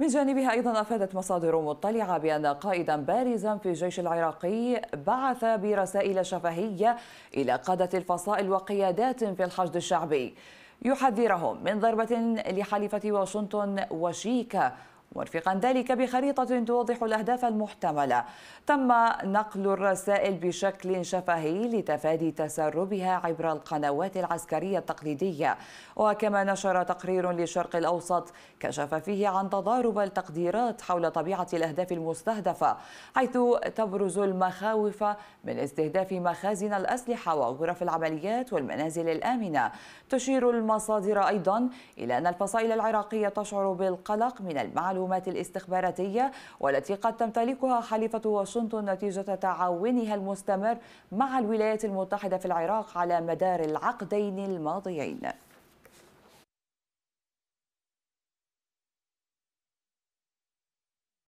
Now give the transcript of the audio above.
من جانبها أيضا أفادت مصادر مطلعة بأن قائدا بارزا في الجيش العراقي بعث برسائل شفهية إلى قادة الفصائل وقيادات في الحشد الشعبي يحذرهم من ضربة لحليفة واشنطن وشيكا مرفقا ذلك بخريطة توضح الأهداف المحتملة تم نقل الرسائل بشكل شفهي لتفادي تسربها عبر القنوات العسكرية التقليدية وكما نشر تقرير للشرق الأوسط كشف فيه عن تضارب التقديرات حول طبيعة الأهداف المستهدفة حيث تبرز المخاوف من استهداف مخازن الأسلحة وغرف العمليات والمنازل الآمنة تشير المصادر أيضا إلى أن الفصائل العراقية تشعر بالقلق من المعلومات المعلومات الاستخباراتية والتي قد تمتلكها حليفة واشنطن نتيجة تعاونها المستمر مع الولايات المتحدة في العراق على مدار العقدين الماضيين